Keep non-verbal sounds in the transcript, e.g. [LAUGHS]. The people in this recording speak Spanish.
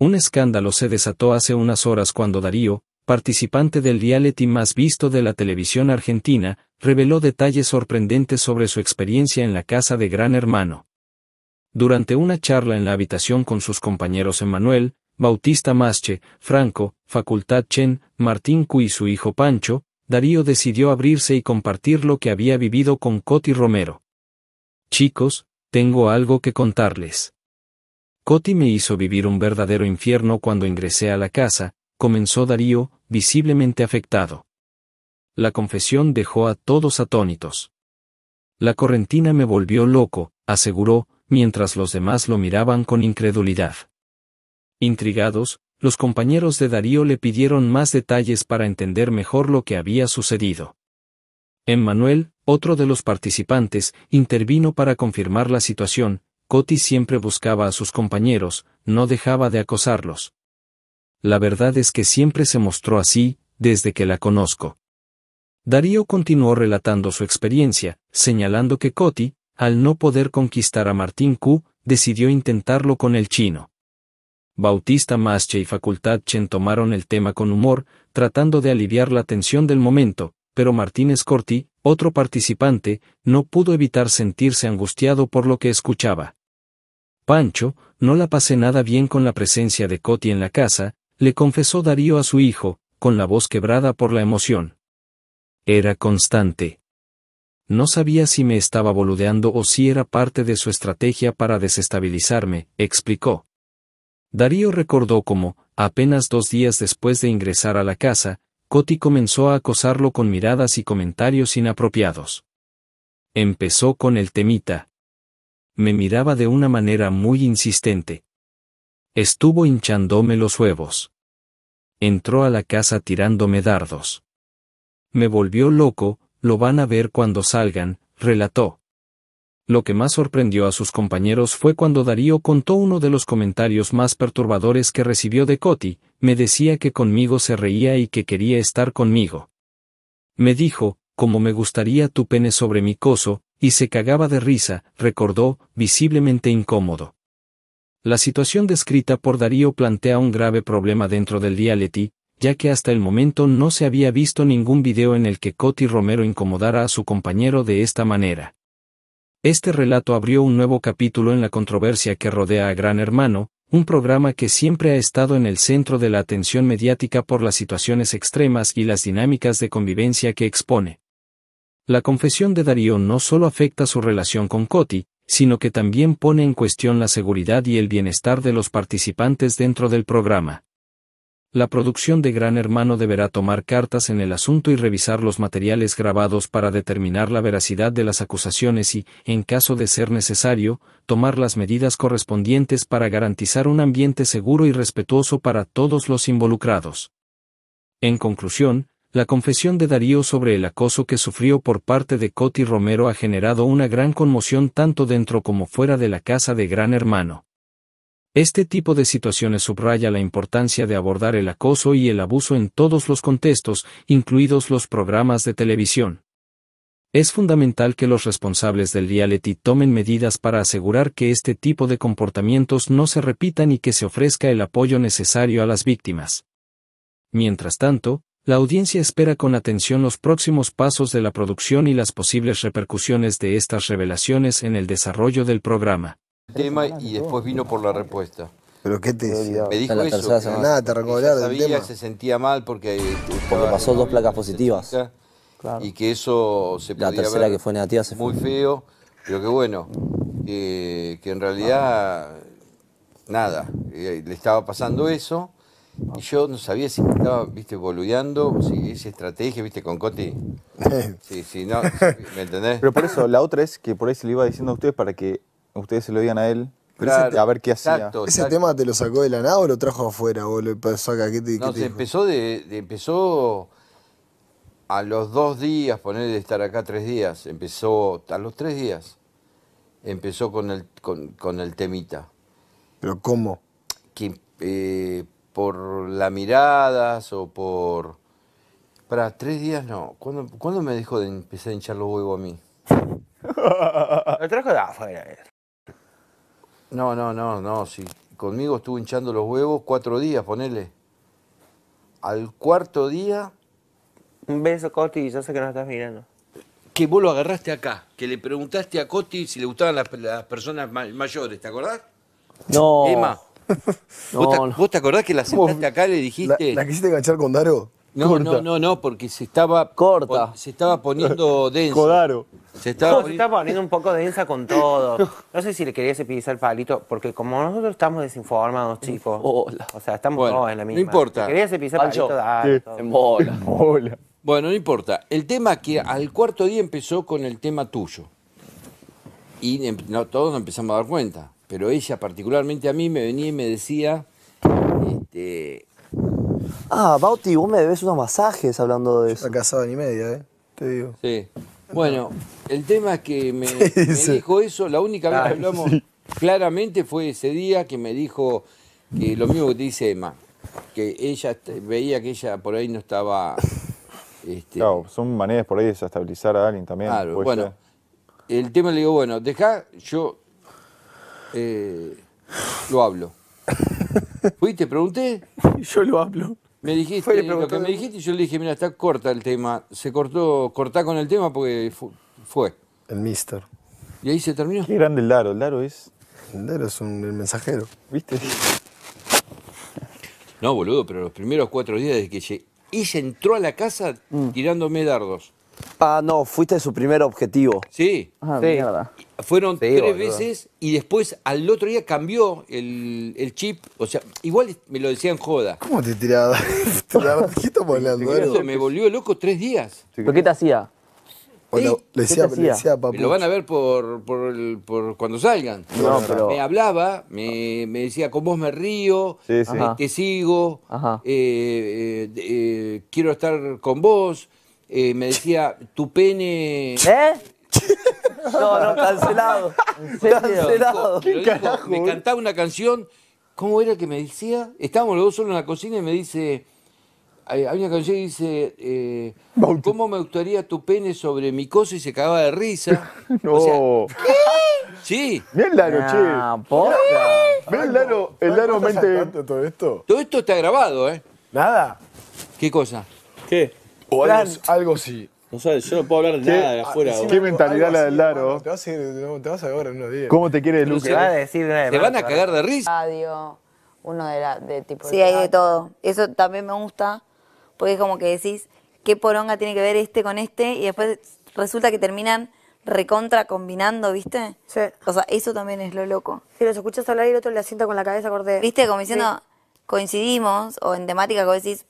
Un escándalo se desató hace unas horas cuando Darío, participante del reality más visto de la televisión argentina, reveló detalles sorprendentes sobre su experiencia en la casa de Gran Hermano. Durante una charla en la habitación con sus compañeros Emanuel, Bautista Masche, Franco, Facultad Chen, Martín Cu y su hijo Pancho, Darío decidió abrirse y compartir lo que había vivido con Coti Romero. Chicos, tengo algo que contarles. Coti me hizo vivir un verdadero infierno cuando ingresé a la casa, comenzó Darío, visiblemente afectado. La confesión dejó a todos atónitos. La correntina me volvió loco, aseguró, mientras los demás lo miraban con incredulidad. Intrigados, los compañeros de Darío le pidieron más detalles para entender mejor lo que había sucedido. Emmanuel, otro de los participantes, intervino para confirmar la situación, Coti siempre buscaba a sus compañeros, no dejaba de acosarlos. La verdad es que siempre se mostró así, desde que la conozco. Darío continuó relatando su experiencia, señalando que Coti, al no poder conquistar a Martín Q, decidió intentarlo con el chino. Bautista Masche y Facultad Chen tomaron el tema con humor, tratando de aliviar la tensión del momento, pero Martínez Corti, otro participante, no pudo evitar sentirse angustiado por lo que escuchaba. Pancho, no la pasé nada bien con la presencia de Coti en la casa, le confesó Darío a su hijo, con la voz quebrada por la emoción. Era constante. No sabía si me estaba boludeando o si era parte de su estrategia para desestabilizarme, explicó. Darío recordó cómo, apenas dos días después de ingresar a la casa, Coti comenzó a acosarlo con miradas y comentarios inapropiados. Empezó con el temita me miraba de una manera muy insistente. Estuvo hinchándome los huevos. Entró a la casa tirándome dardos. Me volvió loco, lo van a ver cuando salgan, relató. Lo que más sorprendió a sus compañeros fue cuando Darío contó uno de los comentarios más perturbadores que recibió de Coti, me decía que conmigo se reía y que quería estar conmigo. Me dijo, como me gustaría tu pene sobre mi coso, y se cagaba de risa, recordó, visiblemente incómodo. La situación descrita por Darío plantea un grave problema dentro del reality, ya que hasta el momento no se había visto ningún video en el que Coti Romero incomodara a su compañero de esta manera. Este relato abrió un nuevo capítulo en la controversia que rodea a Gran Hermano, un programa que siempre ha estado en el centro de la atención mediática por las situaciones extremas y las dinámicas de convivencia que expone. La confesión de Darío no solo afecta su relación con Coti, sino que también pone en cuestión la seguridad y el bienestar de los participantes dentro del programa. La producción de Gran Hermano deberá tomar cartas en el asunto y revisar los materiales grabados para determinar la veracidad de las acusaciones y, en caso de ser necesario, tomar las medidas correspondientes para garantizar un ambiente seguro y respetuoso para todos los involucrados. En conclusión, la confesión de Darío sobre el acoso que sufrió por parte de Coti Romero ha generado una gran conmoción tanto dentro como fuera de la casa de Gran Hermano. Este tipo de situaciones subraya la importancia de abordar el acoso y el abuso en todos los contextos, incluidos los programas de televisión. Es fundamental que los responsables del dialeti tomen medidas para asegurar que este tipo de comportamientos no se repitan y que se ofrezca el apoyo necesario a las víctimas. Mientras tanto, la audiencia espera con atención los próximos pasos de la producción y las posibles repercusiones de estas revelaciones en el desarrollo del programa. Tema y después vino por la respuesta. ¿Pero qué te decía? Me dijo eso. nada, te recordaba del tema. se sentía mal porque... pasó dos placas positivas. Y que eso se La tercera que fue negativa Muy feo, pero que bueno, que en realidad, nada, eh, le estaba pasando eso y yo no sabía si estaba, viste, boludeando, si esa estrategia, viste, con Coti. [LAUGHS] Sí, sí, no, ¿me entendés? Pero por eso, la otra es que por ahí se lo iba diciendo a ustedes para que ustedes se lo digan a él. a ver qué hacía. ¿Ese tema te lo sacó de la nada o lo trajo afuera? ¿O pasó acá? ¿Qué no, empezó de, empezó a los dos días, poner de estar acá tres días, empezó, a los tres días, empezó con el, con, el temita. ¿Pero cómo? Que eh, por las miradas o por... Para, tres días no. ¿Cuándo, me dejó de empezar a hinchar los huevos a mí? [LAUGHS] Lo trajo de afuera. Eh. No, no, no, no, sí. Conmigo estuvo hinchando los huevos cuatro días, ponele. Al cuarto día... Un beso, Coti, yo sé que no estás mirando. Que vos lo agarraste acá, que le preguntaste a Coti si le gustaban las, personas mayores, ¿te acordás? No. Emma, [LAUGHS] ¿Vos, te, acordás que la sentaste acá y le dijiste. ¿La, quisiste enganchar con Daro? No, no, no, no, porque se estaba. Corta. Se estaba poniendo [LAUGHS] densa. Codaro. Se estaba, no, se estaba poniendo un poco densa con todo. No sé si le querías pisar palito, porque como nosotros estamos desinformados, chicos. Hola. O sea, estamos todos en la misma. No importa. querías pisar palito, En bola. Bueno, no importa. El tema que al cuarto día empezó con el tema tuyo. Y em, todos nos empezamos a dar cuenta pero ella particularmente a mí me venía y me decía, este, Ah, Bauti, vos me debes unos masajes hablando de eso. Está casado ni media, ¿eh? Te digo. Sí. Bueno, el tema es que me, [LAUGHS] dijo eso, la única vez que hablamos claramente fue ese día que me dijo que lo mismo que te dice Emma, que ella veía que ella por ahí no estaba... Este, claro, son maneras por ahí de desestabilizar a alguien también. Claro, bueno. El tema le digo, bueno, deja, yo eh, lo hablo. fuiste pregunté. [LAUGHS] Yo lo hablo. Me dijiste lo que me dijiste y yo le dije, mira, está corta el tema. Se cortó, cortá con el tema porque fue. El mister. Y ahí se terminó. Qué grande el Laro. El Laro es... El Laro es un el mensajero. ¿Viste? No, boludo, pero los primeros cuatro días desde que ella entró a la casa mm. tirándome dardos. Ah, no, fuiste su primer objetivo. Sí. Fueron tres veces y después al otro día cambió el, chip. O sea, igual me lo decían joda. ¿Cómo te tiraba? ¿Qué estamos hablando? me volvió loco tres días. ¿Pero qué te hacía? le decía, le decía Lo van a ver por, cuando salgan. Me hablaba, me, decía, con vos me río, eh, te sigo, eh, eh, quiero estar con vos. Eh, me decía, tu pene... ¿Eh? No, no, cancelado. Cancelado. ¿Qué carajo? me cantaba una canción, ¿cómo era que me decía? Estábamos los dos solos en la cocina y me dice, hay, una canción que dice, eh, ¿cómo me gustaría tu pene sobre mi cosa? Y se cagaba de risa. [LAUGHS] No. ¿qué? Sí. el Laro, nah, che. Ah, el Laro, el Laro mente... Todo esto? todo esto está grabado, ¿eh? Nada. ¿Qué cosa? ¿Qué? O algo, así. sí. No sabes, yo no puedo hablar de nada de afuera. Ah, ¿Qué mentalidad la del Laro? Te vas, a te vas en unos días. ¿Cómo te quiere Luque? Te van a cagar de risa. Radio, uno de, la, de tipo... Sí, hay de todo. Eso también me gusta, porque es como que decís, ¿qué poronga tiene que ver este con este? Y después resulta que terminan recontra combinando, ¿viste? Sí. O sea, eso también es lo loco. Si los escuchas hablar y el otro le asienta con la cabeza, cortés ¿Viste? Como diciendo, coincidimos, o en temática, como decís,